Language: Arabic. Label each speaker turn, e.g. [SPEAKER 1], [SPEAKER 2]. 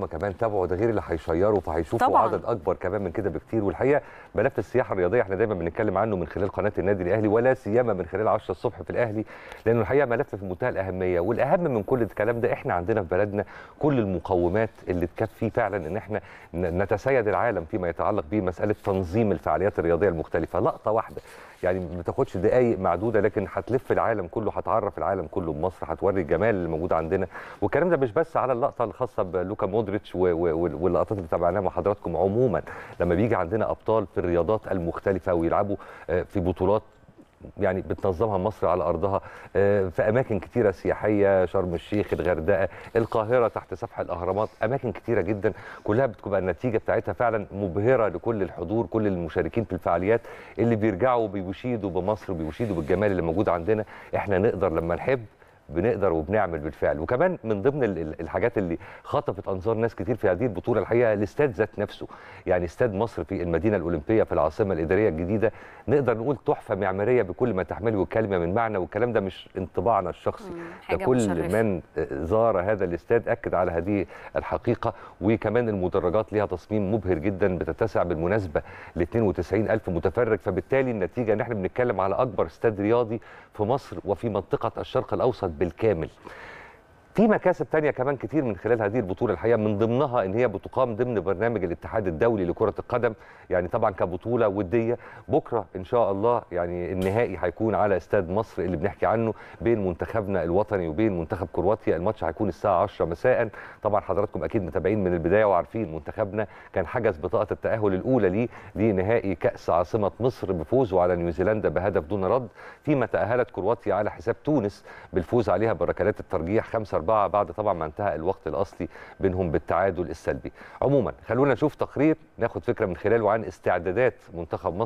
[SPEAKER 1] هم كمان تابعوا ده غير اللي هيشيروا فهيشوفوا عدد اكبر كمان من كده بكتير والحقيقه ملف السياحه الرياضيه احنا دايما بنتكلم عنه من خلال قناه النادي الاهلي ولا سيما من خلال 10 الصبح في الاهلي لانه الحقيقه ملف في منتهى الاهميه والاهم من كل الكلام ده احنا عندنا في بلدنا كل المقومات اللي تكفي فعلا ان احنا نتسيد العالم فيما يتعلق بمساله تنظيم الفعاليات الرياضيه المختلفه لقطه واحده يعني ما بتاخدش دقائق معدوده لكن هتلف العالم كله هتعرف العالم كله بمصر هتوري الجمال اللي موجود عندنا والكلام ده مش بس على اللقطه الخاصه بلوكا مودريتش واللقطات اللي تابعناها مع حضراتكم عموما لما بيجي عندنا ابطال في الرياضات المختلفه ويلعبوا آه، في بطولات يعني بتنظمها مصر على ارضها آه، في اماكن كتيره سياحيه شرم الشيخ الغردقه القاهره تحت سفح الاهرامات اماكن كتيره جدا كلها بتبقى النتيجه بتاعتها فعلا مبهره لكل الحضور كل المشاركين في الفعاليات اللي بيرجعوا بيشيدوا بمصر وبيشيدوا بالجمال اللي موجود عندنا احنا نقدر لما نحب بنقدر وبنعمل بالفعل وكمان من ضمن الحاجات اللي خطفت انظار ناس كتير في هذه البطوله الحقيقه الاستاد ذات نفسه يعني استاد مصر في المدينه الاولمبيه في العاصمه الاداريه الجديده نقدر نقول تحفه معماريه بكل ما تحمله الكلمه من معنى والكلام ده مش انطباعنا الشخصي كل من زار هذا الاستاد اكد على هذه الحقيقه وكمان المدرجات ليها تصميم مبهر جدا بتتسع بالمناسبه ل 92 الف متفرج فبالتالي النتيجه ان احنا بنتكلم على اكبر استاد رياضي في مصر وفي منطقه الشرق الاوسط بالكامل في مكاسب تانية كمان كتير من خلال هذه البطولة الحقيقة من ضمنها ان هي بتقام ضمن برنامج الاتحاد الدولي لكرة القدم يعني طبعا كبطولة ودية بكرة ان شاء الله يعني النهائي هيكون على استاد مصر اللي بنحكي عنه بين منتخبنا الوطني وبين منتخب كرواتيا الماتش هيكون الساعة 10 مساء طبعا حضراتكم اكيد متابعين من البداية وعارفين منتخبنا كان حجز بطاقة التأهل الاولى ليه لنهائي كأس عاصمة مصر بفوزه على نيوزيلندا بهدف دون رد فيما تأهلت كرواتيا على حساب تونس بالفوز عليها بركلات الترجيح 5 أربعة بعد طبعا ما انتهى الوقت الأصلي بينهم بالتعادل السلبي عموما خلونا نشوف تقرير ناخد فكرة من خلاله عن استعدادات منتخب مصر